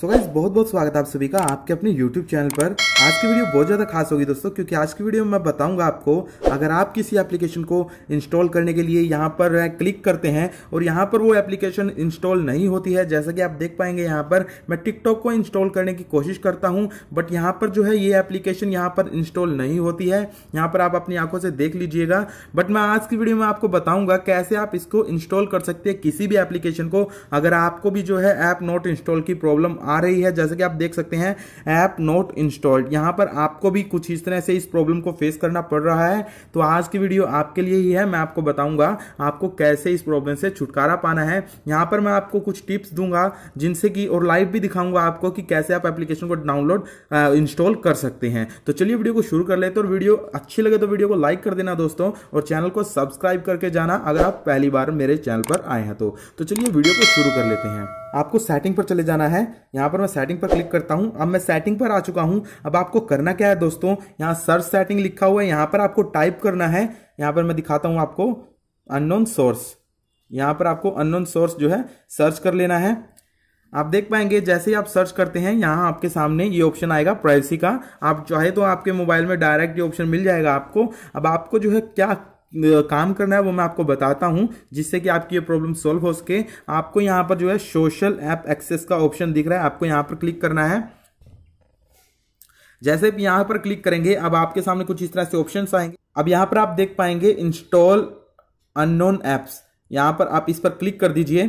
so guys बहुत बहुत स्वागत है आप सभी का आपके अपने YouTube चैनल पर आज की वीडियो बहुत ज़्यादा खास होगी दोस्तों क्योंकि आज की वीडियो में मैं बताऊंगा आपको अगर आप किसी एप्लीकेशन को इंस्टॉल करने के लिए यहाँ पर क्लिक करते हैं और यहाँ पर वो एप्लीकेशन इंस्टॉल नहीं होती है जैसा कि आप देख पाएंगे यहाँ पर मैं टिकटॉक को इंस्टॉल करने की कोशिश करता हूँ बट यहाँ पर जो है ये एप्लीकेशन यहाँ पर इंस्टॉल नहीं होती है यहाँ पर आप अपनी आंखों से देख लीजिएगा बट मैं आज की वीडियो में आपको बताऊँगा कैसे आप इसको इंस्टॉल कर सकते हैं किसी भी एप्लीकेशन को अगर आपको भी जो है ऐप नॉट इंस्टॉल की प्रॉब्लम आ रही है जैसे कि आप देख सकते हैं ऐप नोट इंस्टॉल्ड यहां पर आपको भी कुछ इस तरह से इस प्रॉब्लम को फेस करना पड़ रहा है तो आज की वीडियो आपके लिए ही है मैं आपको बताऊंगा आपको कैसे इस प्रॉब्लम से छुटकारा पाना है यहां पर मैं आपको कुछ टिप्स दूंगा जिनसे कि और लाइव भी दिखाऊंगा आपको कि कैसे आप एप्लीकेशन को डाउनलोड इंस्टॉल कर सकते हैं तो चलिए वीडियो को शुरू कर लेते और वीडियो अच्छी लगे तो वीडियो को लाइक कर देना दोस्तों और चैनल को सब्सक्राइब करके जाना अगर आप पहली बार मेरे चैनल पर आए हैं तो, तो चलिए वीडियो को शुरू कर लेते हैं आपको सेटिंग पर चले जाना है यहाँ पर मैं सेटिंग पर क्लिक करता हूँ अब मैं सेटिंग पर आ चुका हूँ अब आपको करना क्या है दोस्तों यहाँ सर्च सेटिंग लिखा हुआ है यहाँ पर आपको टाइप करना है यहाँ पर मैं दिखाता हूँ आपको अननोन सोर्स यहाँ पर आपको अननोन सोर्स जो है सर्च कर लेना है आप देख पाएंगे जैसे ही आप सर्च करते हैं यहाँ आपके सामने ये ऑप्शन आएगा प्राइवेसी का आप चाहे तो आपके मोबाइल में डायरेक्ट ये ऑप्शन मिल जाएगा आपको अब आपको जो है क्या काम करना है वो मैं आपको बताता हूँ जिससे कि आपकी ये प्रॉब्लम सॉल्व हो सके आपको यहाँ पर जो है सोशल ऐप एक्सेस का ऑप्शन दिख रहा है आपको यहाँ पर क्लिक करना है जैसे आप यहाँ पर क्लिक करेंगे अब आपके सामने कुछ इस तरह से ऑप्शन आएंगे अब यहाँ पर आप देख पाएंगे इंस्टॉल अननोन ऐप्स यहाँ पर आप इस पर क्लिक कर दीजिए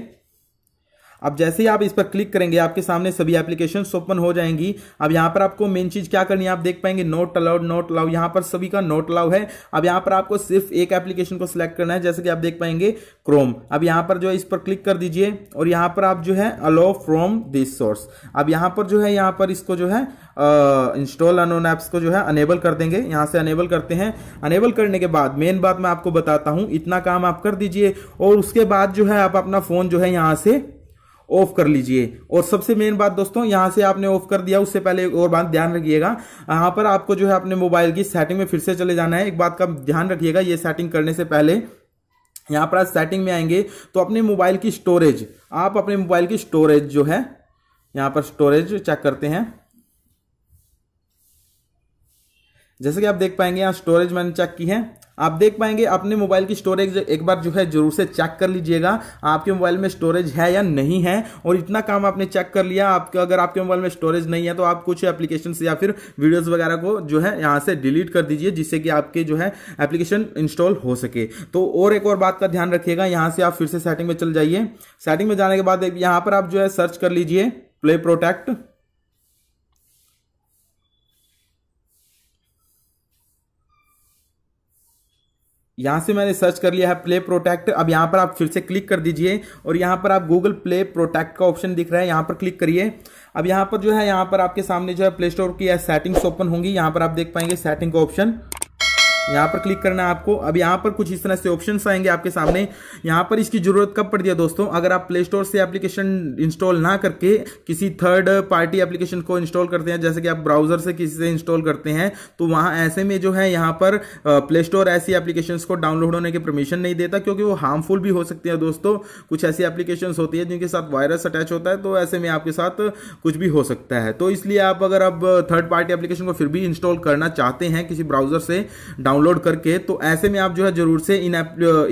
अब जैसे ही आप इस पर क्लिक करेंगे आपके सामने सभी एप्लीकेशन ओपन हो जाएंगी अब यहाँ पर आपको मेन चीज क्या करनी है आप देख पाएंगे नोट अलाउड नोट अलाउ यहाँ पर सभी का नोट अलाउ है अब यहाँ पर आपको सिर्फ एक एप्लीकेशन को सिलेक्ट करना है जैसे कि आप देख पाएंगे क्रोम अब यहाँ पर जो है इस पर क्लिक कर दीजिए और यहाँ पर आप जो है अलो फ्रॉम दिस सोर्स अब यहाँ पर जो है यहाँ पर इसको जो है इंस्टॉल अनोन ऐप्स को जो है अनेबल कर देंगे यहाँ से अनेबल करते हैं अनेबल करने के बाद मेन बात मैं आपको बताता हूँ इतना काम आप कर दीजिए और उसके बाद जो है आप अपना फ़ोन जो है यहाँ से ऑफ कर लीजिए और सबसे मेन बात दोस्तों यहां से आपने ऑफ कर दिया उससे पहले एक और बात ध्यान रखिएगा यहां पर आपको जो है अपने मोबाइल की सेटिंग में फिर से चले जाना है एक बात का ध्यान रखिएगा ये सेटिंग करने से पहले यहां पर आप सेटिंग में आएंगे तो अपने मोबाइल की स्टोरेज आप अपने मोबाइल की स्टोरेज जो है यहां पर स्टोरेज चेक करते हैं जैसे कि आप देख पाएंगे यहाँ स्टोरेज मैंने चेक की है आप देख पाएंगे अपने मोबाइल की स्टोरेज एक बार जो है जरूर से चेक कर लीजिएगा आपके मोबाइल में स्टोरेज है या नहीं है और इतना काम आपने चेक कर लिया आपके अगर आपके मोबाइल में स्टोरेज नहीं है तो आप कुछ एप्लीकेशन या फिर वीडियोज वगैरह को जो है यहाँ से डिलीट कर दीजिए जिससे कि आपके जो है एप्लीकेशन इंस्टॉल हो सके तो और एक और बात का ध्यान रखिएगा यहाँ से आप फिर से सेटिंग में चल जाइए सेटिंग में जाने के बाद यहाँ पर आप जो है सर्च कर लीजिए प्ले प्रोटेक्ट यहाँ से मैंने सर्च कर लिया है प्ले प्रोटेक्ट अब यहाँ पर आप फिर से क्लिक कर दीजिए और यहाँ पर आप गूगल प्ले प्रोटेक्ट का ऑप्शन दिख रहा है यहाँ पर क्लिक करिए अब यहाँ पर जो है यहाँ पर आपके सामने जो है प्ले स्टोर की सेटिंग्स ओपन होंगी यहाँ पर आप देख पाएंगे सेटिंग का ऑप्शन यहाँ पर क्लिक करना है आपको अब यहाँ पर कुछ इस तरह से ऑप्शन आएंगे आपके सामने यहाँ पर इसकी जरूरत कब पड़ती है दोस्तों अगर आप प्ले स्टोर से एप्लीकेशन इंस्टॉल ना करके किसी थर्ड पार्टी एप्लीकेशन को इंस्टॉल करते हैं जैसे कि आप ब्राउजर से किसी से इंस्टॉल करते हैं तो वहाँ ऐसे में जो है यहाँ पर प्ले स्टोर ऐसी एप्लीकेशन को डाउनलोड होने की परमिशन नहीं देता क्योंकि वो हार्मफुल भी हो सकती है दोस्तों कुछ ऐसी एप्लीकेशन होती है जिनके साथ वायरस अटैच होता है तो ऐसे में आपके साथ कुछ भी हो सकता है तो इसलिए आप अगर अब थर्ड पार्टी एप्लीकेशन को फिर भी इंस्टॉल करना चाहते हैं किसी ब्राउजर से डाउन डाउनलोड करके तो ऐसे में आप जो है जरूर से इन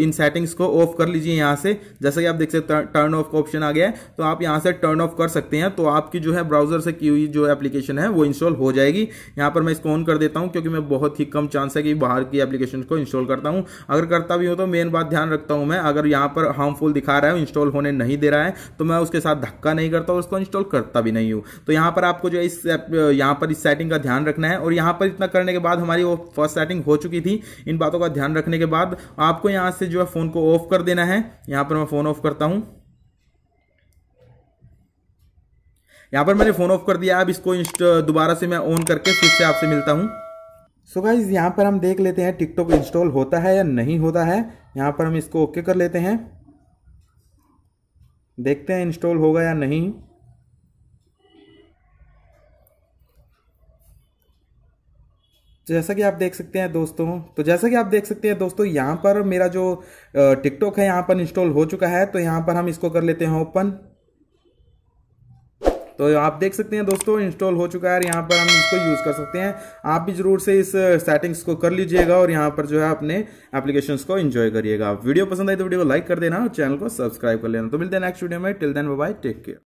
इन सेटिंग्स को ऑफ कर लीजिए यहाँ से जैसे कि आप देख सकते हैं टर्न ऑफ का ऑप्शन आ गया है तो आप यहाँ से टर्न ऑफ कर सकते हैं तो आपकी जो है ब्राउजर से की हुई जो एप्लीकेशन है वो इंस्टॉल हो जाएगी यहाँ पर मैं इसको ऑन कर देता हूँ क्योंकि मैं बहुत ही कम चांस है कि बाहर की एप्लीकेशन को इंस्टॉल करता हूँ अगर करता भी हूँ तो मेन बात ध्यान रखता हूँ मैं अगर यहाँ पर हार्मफुल दिखा रहा है इंस्टॉल होने नहीं दे रहा है तो मैं उसके साथ धक्का नहीं करता और उसको इंस्टॉल करता भी नहीं हूँ तो यहाँ पर आपको जो है इस यहाँ पर इस सेटिंग का ध्यान रखना है और यहाँ पर इतना करने के बाद हमारी वो फर्स्ट सेटिंग हो चुकी चुकी थी इन बातों का ध्यान रखने के बाद आपको यहां से जो है फ़ोन को ऑफ कर देना है यहां पर मैं फ़ोन ऑफ करता हूं यहां पर मैंने फ़ोन ऑफ कर दिया अब इसको दोबारा से मैं ऑन करके फिर से आपसे मिलता हूं सो so गाइज यहां पर हम देख लेते हैं टिकटॉक इंस्टॉल होता है या नहीं होता है यहां पर हम इसको ओके कर लेते हैं देखते हैं इंस्टॉल होगा या नहीं तो जैसा कि आप देख सकते हैं दोस्तों तो जैसा कि आप देख सकते हैं दोस्तों यहाँ पर मेरा जो टिकटॉक है यहाँ पर इंस्टॉल हो चुका है तो यहाँ पर हम इसको कर लेते हैं ओपन तो आप देख सकते हैं दोस्तों इंस्टॉल हो चुका है यहाँ पर हम इसको यूज़ कर सकते हैं आप भी ज़रूर से इस सेटिंग्स को कर लीजिएगा और यहाँ पर जो है अपने एप्लीकेशन को इन्जॉय करिएगा वीडियो पसंद आई तो वीडियो को लाइक कर देना और चैनल को सब्सक्राइब कर लेना तो मिलते हैं नेक्स्ट वीडियो में till then bye take care